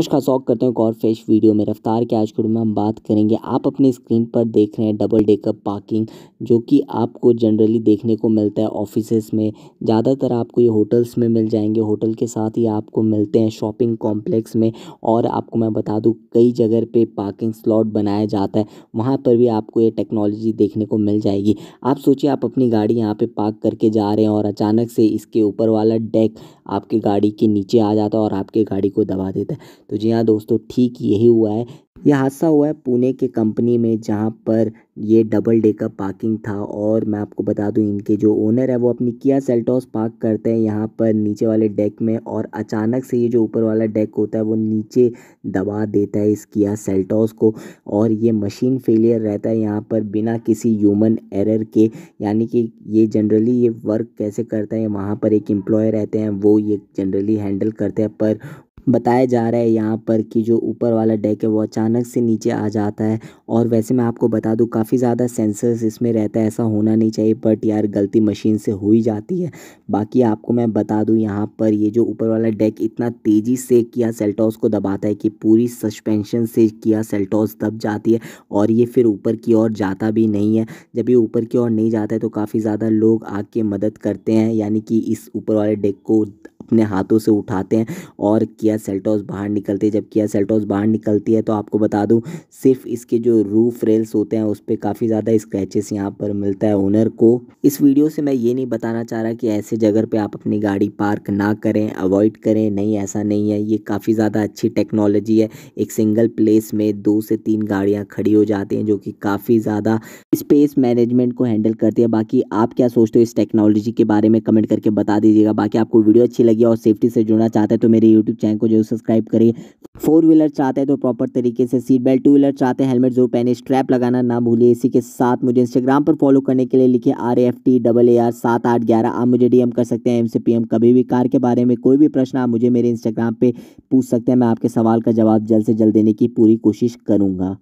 नमस्कार शौक करते हैं एक और फ्रेश वीडियो में रफ्तार के आज में हम बात करेंगे आप अपनी स्क्रीन पर देख रहे हैं डबल डेकअप पार्किंग जो कि आपको जनरली देखने को मिलता है ऑफिस में ज़्यादातर आपको ये होटल्स में मिल जाएंगे होटल के साथ ही आपको मिलते हैं शॉपिंग कॉम्प्लेक्स में और आपको मैं बता दूँ कई जगह पर पार्किंग स्लॉट बनाया जाता है वहाँ पर भी आपको ये टेक्नोलॉजी देखने को मिल जाएगी आप सोचिए आप अपनी गाड़ी यहाँ पर पार्क करके जा रहे हैं और अचानक से इसके ऊपर वाला डेक आपकी गाड़ी के नीचे आ जाता है और आपकी गाड़ी को दबा देता है तो जी हाँ दोस्तों ठीक यही हुआ है यह हादसा हुआ है पुणे के कंपनी में जहाँ पर ये डबल डे का पार्किंग था और मैं आपको बता दूं इनके जो ओनर है वो अपनी किया सेल्टॉस पार्क करते हैं यहाँ पर नीचे वाले डेक में और अचानक से ये जो ऊपर वाला डेक होता है वो नीचे दबा देता है इस किया सेल्टॉस को और ये मशीन फेलियर रहता है यहाँ पर बिना किसी ह्यूमन एरर के यानी कि ये जनरली ये वर्क कैसे करता है वहाँ पर एक एम्प्लॉय रहते हैं वो ये जनरली हैंडल करते हैं पर बताया जा रहा है यहाँ पर कि जो ऊपर वाला डेक है वो अचानक से नीचे आ जाता है और वैसे मैं आपको बता दूँ काफ़ी ज़्यादा सेंसर्स इसमें रहता है ऐसा होना नहीं चाहिए बट यार गलती मशीन से हो ही जाती है बाकी आपको मैं बता दूँ यहाँ पर ये जो ऊपर वाला डेक इतना तेज़ी से किया सेल्टॉस को दबाता है कि पूरी सस्पेंशन से किया सेल्टॉस दब जाती है और ये फिर ऊपर की ओर जाता भी नहीं है जब ये ऊपर की ओर नहीं जाता है तो काफ़ी ज़्यादा लोग आके मदद करते हैं यानी कि इस ऊपर वाले डेक को अपने हाथों से उठाते हैं और किया सेल्टॉस बाहर निकलते हैं जब किया सेल्टोस बाहर निकलती है तो आपको बता दूँ सिर्फ इसके जो रूफ रेल्स होते हैं उस पर काफ़ी ज़्यादा स्क्रैचेस यहाँ पर मिलता है ओनर को इस वीडियो से मैं ये नहीं बताना चाह रहा कि ऐसे जगह पर आप अपनी गाड़ी पार्क ना करें अवॉइड करें नहीं ऐसा नहीं है ये काफ़ी ज़्यादा अच्छी टेक्नोलॉजी है एक सिंगल प्लेस में दो से तीन गाड़ियाँ खड़ी हो जाती हैं जो कि काफ़ी ज़्यादा स्पेस मैनेजमेंट को हैंडल करती है बाकी आप क्या सोचते हो इस टेक्नोलॉजी के बारे में कमेंट करके बता दीजिएगा बाकी आपको वीडियो अच्छी लगी लगे और सेफ्टी से जुड़ना तो चाहते हैं तो मेरे यूट्यूब चैनल को जो सब्सक्राइब करिए फोर व्हीलर चाहते हैं तो प्रॉपर तरीके से सीट बेल्ट टू व्हीलर चाहते हैं हेलमेट जरूर पहने स्ट्रैप लगाना ना भूलिए इसी के साथ मुझे इंस्टाग्राम पर फॉलो करने के लिए लिखे R F T double A R सात आठ ग्यारह आप मुझे डीएम कर सकते हैं एम से पीएम कभी भी कार के बारे में कोई भी प्रश्न आप मुझे मेरे इंस्टाग्राम पर पूछ सकते हैं मैं आपके सवाल का जवाब जल्द से जल्द देने की पूरी कोशिश करूँगा